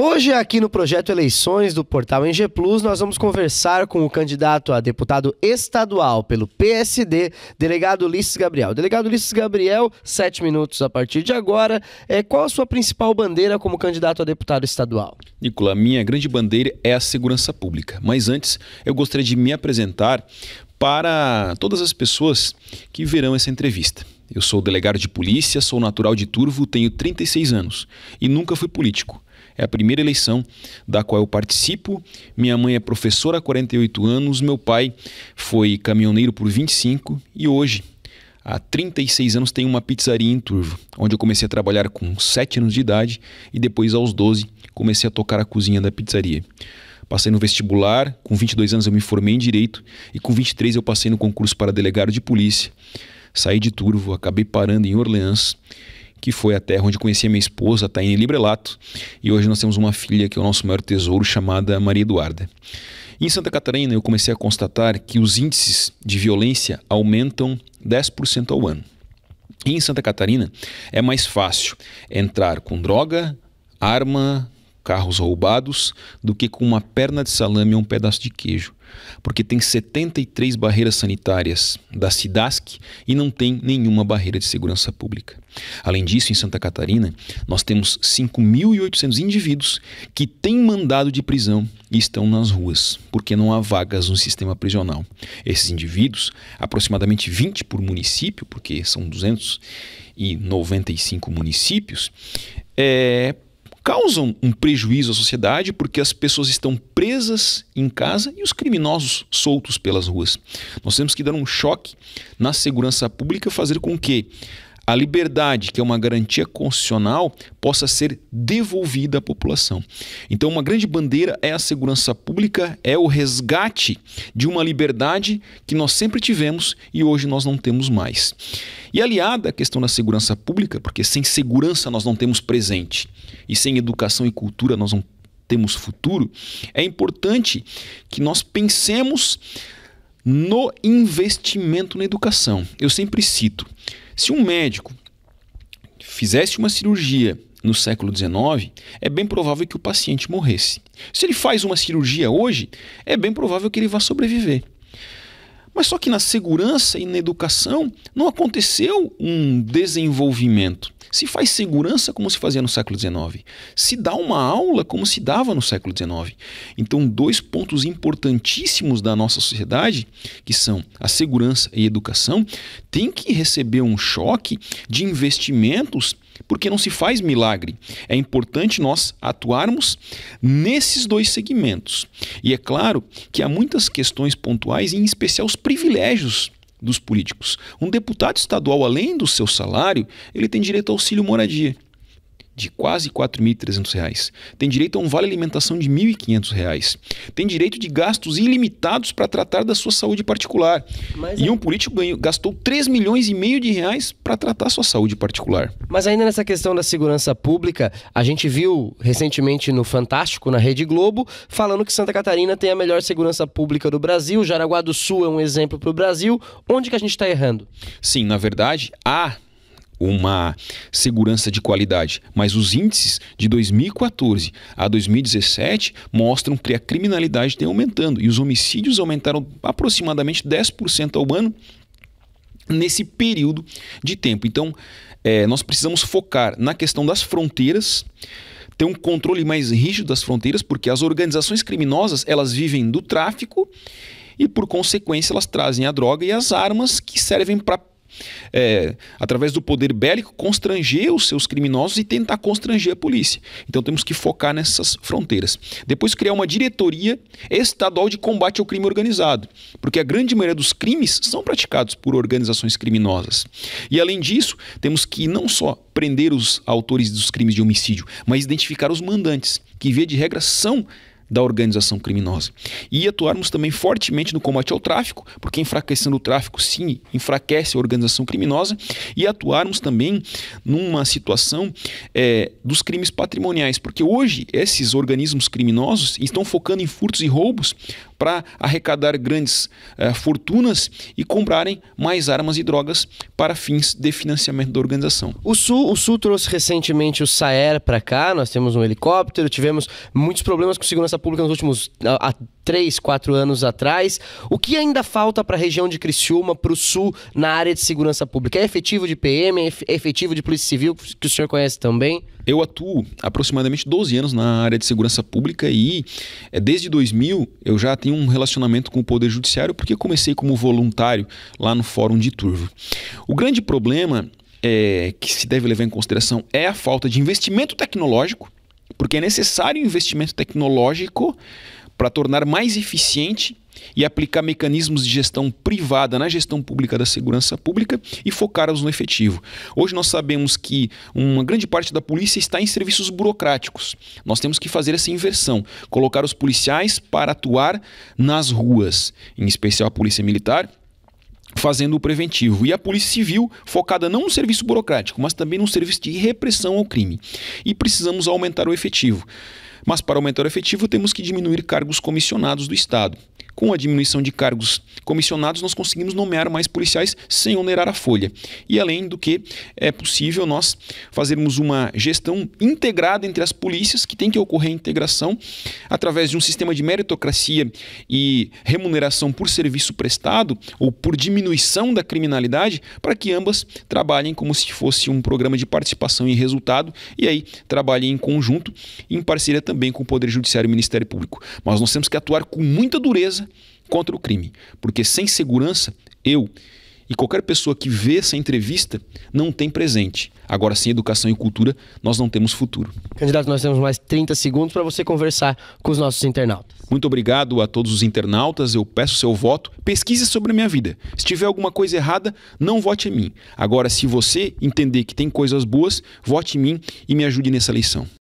Hoje, aqui no projeto Eleições do Portal NG Plus, nós vamos conversar com o candidato a deputado estadual pelo PSD, delegado Ulisses Gabriel. Delegado Ulisses Gabriel, sete minutos a partir de agora. É, qual a sua principal bandeira como candidato a deputado estadual? Nicola, minha grande bandeira é a segurança pública. Mas antes, eu gostaria de me apresentar para todas as pessoas que verão essa entrevista. Eu sou delegado de polícia, sou natural de Turvo, tenho 36 anos e nunca fui político. É a primeira eleição da qual eu participo. Minha mãe é professora há 48 anos, meu pai foi caminhoneiro por 25 e hoje Há 36 anos tenho uma pizzaria em Turvo, onde eu comecei a trabalhar com 7 anos de idade e depois aos 12 comecei a tocar a cozinha da pizzaria. Passei no vestibular, com 22 anos eu me formei em direito e com 23 eu passei no concurso para delegado de polícia. Saí de Turvo, acabei parando em Orleans que foi a terra onde conheci a minha esposa, Taini Taine Librelato, e hoje nós temos uma filha que é o nosso maior tesouro, chamada Maria Eduarda. Em Santa Catarina, eu comecei a constatar que os índices de violência aumentam 10% ao ano. E em Santa Catarina, é mais fácil entrar com droga, arma, carros roubados do que com uma perna de salame ou um pedaço de queijo, porque tem 73 barreiras sanitárias da SIDASC e não tem nenhuma barreira de segurança pública. Além disso, em Santa Catarina, nós temos 5.800 indivíduos que têm mandado de prisão e estão nas ruas, porque não há vagas no sistema prisional. Esses indivíduos, aproximadamente 20 por município, porque são 295 municípios, é, causam um prejuízo à sociedade porque as pessoas estão presas em casa e os criminosos soltos pelas ruas. Nós temos que dar um choque na segurança pública, fazer com que a liberdade, que é uma garantia constitucional, possa ser devolvida à população. Então, uma grande bandeira é a segurança pública, é o resgate de uma liberdade que nós sempre tivemos e hoje nós não temos mais. E aliada à questão da segurança pública, porque sem segurança nós não temos presente e sem educação e cultura nós não temos futuro, é importante que nós pensemos no investimento na educação. Eu sempre cito: se um médico fizesse uma cirurgia no século XIX, é bem provável que o paciente morresse. Se ele faz uma cirurgia hoje, é bem provável que ele vá sobreviver. Mas só que na segurança e na educação não aconteceu um desenvolvimento. Se faz segurança como se fazia no século XIX. Se dá uma aula como se dava no século XIX. Então, dois pontos importantíssimos da nossa sociedade, que são a segurança e a educação, tem que receber um choque de investimentos porque não se faz milagre. É importante nós atuarmos nesses dois segmentos. E é claro que há muitas questões pontuais, em especial os privilégios dos políticos. Um deputado estadual, além do seu salário, ele tem direito ao auxílio moradia de quase R$ 4.300, tem direito a um vale alimentação de R$ 1.500, tem direito de gastos ilimitados para tratar da sua saúde particular. Mas e um político ganhou, gastou 3 milhões e meio de reais para tratar sua saúde particular. Mas ainda nessa questão da segurança pública, a gente viu recentemente no Fantástico, na Rede Globo, falando que Santa Catarina tem a melhor segurança pública do Brasil, Jaraguá do Sul é um exemplo para o Brasil. Onde que a gente está errando? Sim, na verdade, há uma segurança de qualidade, mas os índices de 2014 a 2017 mostram que a criminalidade tem aumentando e os homicídios aumentaram aproximadamente 10% ao ano nesse período de tempo. Então, é, nós precisamos focar na questão das fronteiras, ter um controle mais rígido das fronteiras, porque as organizações criminosas elas vivem do tráfico e, por consequência, elas trazem a droga e as armas que servem para é, através do poder bélico, constranger os seus criminosos e tentar constranger a polícia. Então temos que focar nessas fronteiras. Depois criar uma diretoria estadual de combate ao crime organizado, porque a grande maioria dos crimes são praticados por organizações criminosas. E além disso, temos que não só prender os autores dos crimes de homicídio, mas identificar os mandantes, que via de regra são da organização criminosa. E atuarmos também fortemente no combate ao tráfico, porque enfraquecendo o tráfico, sim, enfraquece a organização criminosa, e atuarmos também numa situação é, dos crimes patrimoniais, porque hoje esses organismos criminosos estão focando em furtos e roubos para arrecadar grandes eh, fortunas e comprarem mais armas e drogas para fins de financiamento da organização. O Sul, o Sul trouxe recentemente o Saer para cá, nós temos um helicóptero, tivemos muitos problemas com segurança pública nos últimos a, a, três, quatro anos atrás. O que ainda falta para a região de Criciúma, para o Sul, na área de segurança pública? É efetivo de PM, é, é efetivo de Polícia Civil, que o senhor conhece também? eu atuo aproximadamente 12 anos na área de segurança pública e eh, desde 2000 eu já tenho um relacionamento com o Poder Judiciário porque comecei como voluntário lá no Fórum de Turvo. O grande problema é, que se deve levar em consideração é a falta de investimento tecnológico, porque é necessário investimento tecnológico para tornar mais eficiente e aplicar mecanismos de gestão privada na gestão pública da segurança pública e focar-os no efetivo. Hoje nós sabemos que uma grande parte da polícia está em serviços burocráticos. Nós temos que fazer essa inversão, colocar os policiais para atuar nas ruas, em especial a polícia militar fazendo o preventivo. E a Polícia Civil focada não no serviço burocrático, mas também no serviço de repressão ao crime. E precisamos aumentar o efetivo. Mas para aumentar o efetivo, temos que diminuir cargos comissionados do Estado. Com a diminuição de cargos comissionados, nós conseguimos nomear mais policiais sem onerar a folha. E além do que, é possível nós fazermos uma gestão integrada entre as polícias, que tem que ocorrer a integração através de um sistema de meritocracia e remuneração por serviço prestado ou por diminuição da criminalidade, para que ambas trabalhem como se fosse um programa de participação e resultado, e aí trabalhem em conjunto, em parceria também com o Poder Judiciário e o Ministério Público. Mas nós temos que atuar com muita dureza contra o crime. Porque sem segurança, eu e qualquer pessoa que vê essa entrevista não tem presente. Agora, sem educação e cultura, nós não temos futuro. Candidato, nós temos mais 30 segundos para você conversar com os nossos internautas. Muito obrigado a todos os internautas. Eu peço seu voto. Pesquise sobre a minha vida. Se tiver alguma coisa errada, não vote em mim. Agora, se você entender que tem coisas boas, vote em mim e me ajude nessa eleição.